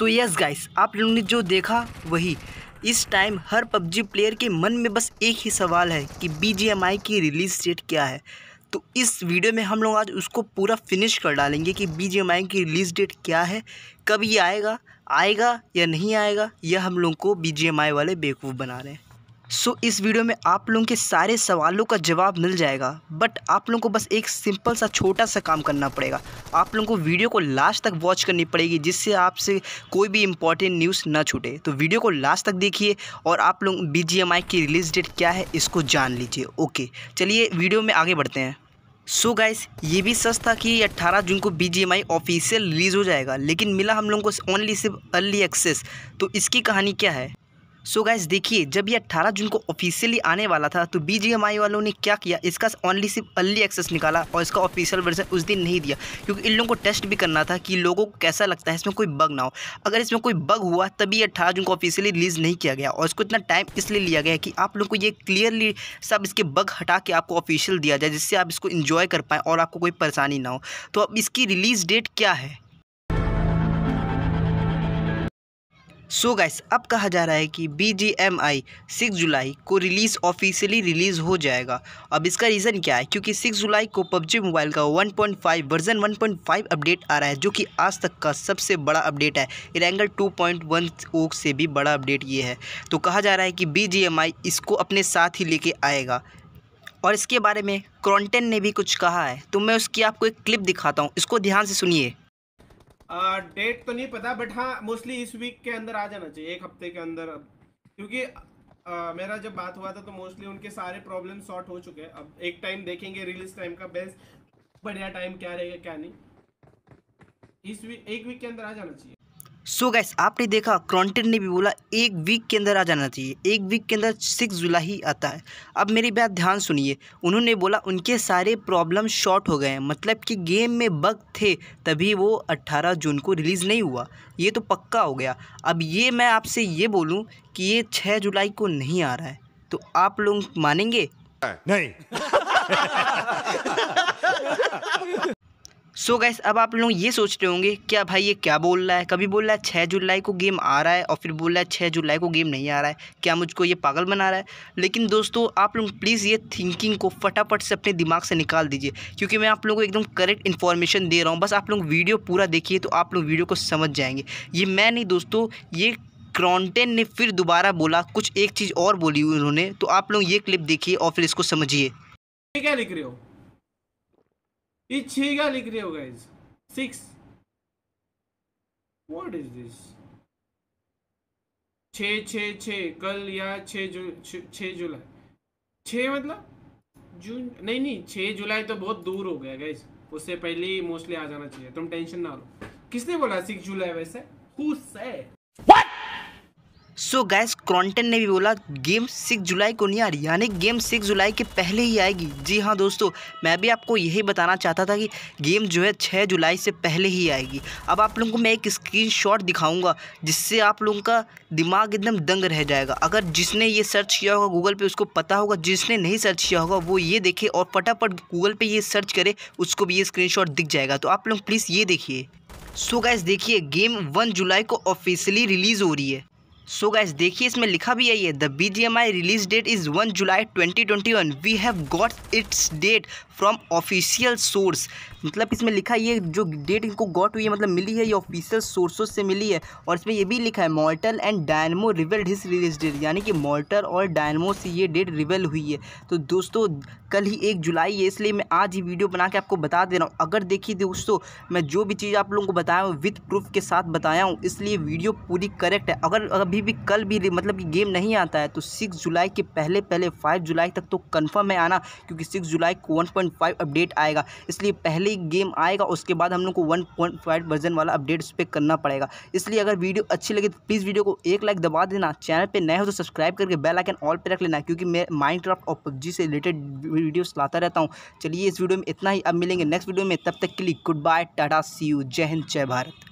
so yes guys आप लोगों ने जो देखा वही इस टाइम हर पबजी प्लेयर के मन में बस एक ही सवाल है कि बी की रिलीज़ डेट क्या है तो इस वीडियो में हम लोग आज उसको पूरा फिनिश कर डालेंगे कि बी की रिलीज़ डेट क्या है कब ये आएगा आएगा या नहीं आएगा यह हम लोग को बी वाले बेवकूफ़ बना रहे हैं सो इस वीडियो में आप लोगों के सारे सवालों का जवाब मिल जाएगा बट आप लोगों को बस एक सिंपल सा छोटा सा काम करना पड़ेगा आप लोगों को वीडियो को लास्ट तक वॉच करनी पड़ेगी जिससे आपसे कोई भी इंपॉर्टेंट न्यूज़ ना छूटे तो वीडियो को लास्ट तक देखिए और आप लोग बी की रिलीज़ डेट क्या है इसको जान लीजिए ओके चलिए वीडियो में आगे बढ़ते हैं सो so गाइस ये भी सच था कि 18 जून को B G M I official release हो जाएगा लेकिन मिला हम लोगों को ओनली सिर्फ अर्ली एक्सेस तो इसकी कहानी क्या है सो गाइज देखिए जब ये 18 जून को ऑफिशियली आने वाला था तो बी वालों ने क्या किया इसका ओनली सिर्फ अर्ली एक्सेस निकाला और इसका ऑफिशियल वर्जन उस दिन नहीं दिया क्योंकि इन लोगों को टेस्ट भी करना था कि लोगों को कैसा लगता है इसमें कोई बग ना हो अगर इसमें कोई बग हुआ तभी अट्ठारह जून को ऑफिशियली रिलीज़ नहीं किया गया और इसको इतना टाइम इसलिए लिया गया कि आप लोग को ये क्लियरली सब इसके बग हटा के आपको ऑफिशियल दिया जाए जिससे आप इसको इन्जॉय कर पाएँ और आपको कोई परेशानी ना हो तो अब इसकी रिलीज़ डेट क्या है सो so गाइस अब कहा जा रहा है कि B G M I six जुलाई को रिलीज़ ऑफिशियली रिलीज़ हो जाएगा अब इसका रीज़न क्या है क्योंकि सिक्स जुलाई को पबजी मोबाइल का 1.5 वर्जन 1.5 अपडेट आ रहा है जो कि आज तक का सबसे बड़ा अपडेट है इरेंगल ओ से भी बड़ा अपडेट ये है तो कहा जा रहा है कि बी जी एम आई इसको अपने साथ ही लेके आएगा और इसके बारे में क्रॉन्टेन ने भी कुछ कहा है तो मैं उसकी आपको एक क्लिप दिखाता हूँ इसको ध्यान से सुनिए डेट तो नहीं पता बट हाँ मोस्टली इस वीक के अंदर आ जाना चाहिए एक हफ्ते के अंदर अब क्योंकि Uh, मेरा जब बात हुआ था तो मोस्टली उनके सारे प्रॉब्लम सॉर्ट हो चुके हैं अब एक टाइम देखेंगे रिलीज टाइम का बेस्ट बढ़िया टाइम क्या रहेगा क्या नहीं इस वीक एक वीक के अंदर आ जाना चाहिए सो so गैस आपने देखा क्रॉन्टेड ने भी बोला एक वीक के अंदर आ जाना चाहिए एक वीक के अंदर सिक्स जुलाई ही आता है अब मेरी बात ध्यान सुनिए उन्होंने बोला उनके सारे प्रॉब्लम शॉर्ट हो गए हैं मतलब कि गेम में बग थे तभी वो 18 जून को रिलीज़ नहीं हुआ ये तो पक्का हो गया अब ये मैं आपसे ये बोलूँ कि ये छः जुलाई को नहीं आ रहा है तो आप लोग मानेंगे नहीं सो so गैस अब आप लोग ये सोच रहे होंगे क्या भाई ये क्या बोल रहा है कभी बोल रहा है छः जुलाई को गेम आ रहा है और फिर बोल रहा है छः जुलाई को गेम नहीं आ रहा है क्या मुझको ये पागल बना रहा है लेकिन दोस्तों आप लोग प्लीज़ ये थिंकिंग को फटाफट से अपने दिमाग से निकाल दीजिए क्योंकि मैं आप लोगों को एकदम करेक्ट इन्फॉर्मेशन दे रहा हूँ बस आप लोग वीडियो पूरा देखिए तो आप लोग वीडियो को समझ जाएंगे ये मैं नहीं दोस्तों ये क्रॉन्टेन ने फिर दोबारा बोला कुछ एक चीज़ और बोली उन्होंने तो आप लोग ये क्लिप देखिए और फिर इसको समझिए क्या लिख रहे हो ये छीगा लिख रहे हो guys six what is this छ छ छ कल या छ जु छ जुलाई छ मतलब जून नहीं नहीं छ जुलाई तो बहुत दूर हो गया गाइज उससे पहले ही मोस्टली आ जाना चाहिए तुम टेंशन ना लो किसने बोला सिक्स जुलाई वैसे who said what so guess क्रॉन्टन ने भी बोला गेम सिक्स जुलाई को नहीं आ रही यानी गेम सिक्स जुलाई के पहले ही आएगी जी हाँ दोस्तों मैं भी आपको यही बताना चाहता था कि गेम जो है छः जुलाई से पहले ही आएगी अब आप लोगों को मैं एक स्क्रीन शॉट दिखाऊँगा जिससे आप लोगों का दिमाग एकदम दंग रह जाएगा अगर जिसने ये सर्च किया होगा गूगल पर उसको पता होगा जिसने नहीं सर्च किया होगा वो ये देखे और फटाफट गूगल पर ये सर्च करे उसको भी ये स्क्रीन दिख जाएगा तो आप लोग प्लीज़ ये देखिए सो गैस देखिए गेम वन जुलाई को ऑफिशियली रिलीज़ हो रही है सो गाइज देखिए इसमें लिखा भी है ये the B G M I release date is one July twenty twenty one we have got its date from official source मतलब इसमें लिखा ये जो डेट इनको गॉट हुई है मतलब मिली है ये ऑफिशियल सोर्सों से मिली है और इसमें ये भी लिखा है Mortal and Dynamo revealed his release date यानी कि मॉर्टल और डायनमो से ये डेट रिवेल हुई है तो दोस्तों कल ही एक जुलाई है इसलिए मैं आज ही वीडियो बना के आपको बता दे रहा हूँ अगर देखिए दोस्तों मैं जो भी चीज़ आप लोगों को बताया हूँ विथ प्रूफ के साथ बताया हूँ इसलिए वीडियो पूरी करेक्ट है अगर अभी भी कल भी मतलब कि गेम नहीं आता है तो सिक्स जुलाई के पहले पहले फाइव जुलाई तक तो कन्फर्म है आना क्योंकि सिक्स जुलाई को वन पॉइंट फाइव अपडेट आएगा इसलिए पहले गेम आएगा उसके बाद हम लोग को वन पॉइंट फाइव वर्जन वाला अपडेट उस पर करना पड़ेगा इसलिए अगर वीडियो अच्छी लगे तो प्लीज़ वीडियो को एक लाइक दबा देना चैनल पर नए हो तो सब्सक्राइब करके बेल आइकन ऑल पर रख लेना क्योंकि मैं क्राफ्ट और पबजी से रिलेटेड मूवी वीडियोस लाता रहता हूँ चलिए इस वीडियो में इतना ही अब मिलेंगे नेक्स्ट वीडियो में तब तक के लिए गुड बाय टाटा सी यू जय हिंद जय भारत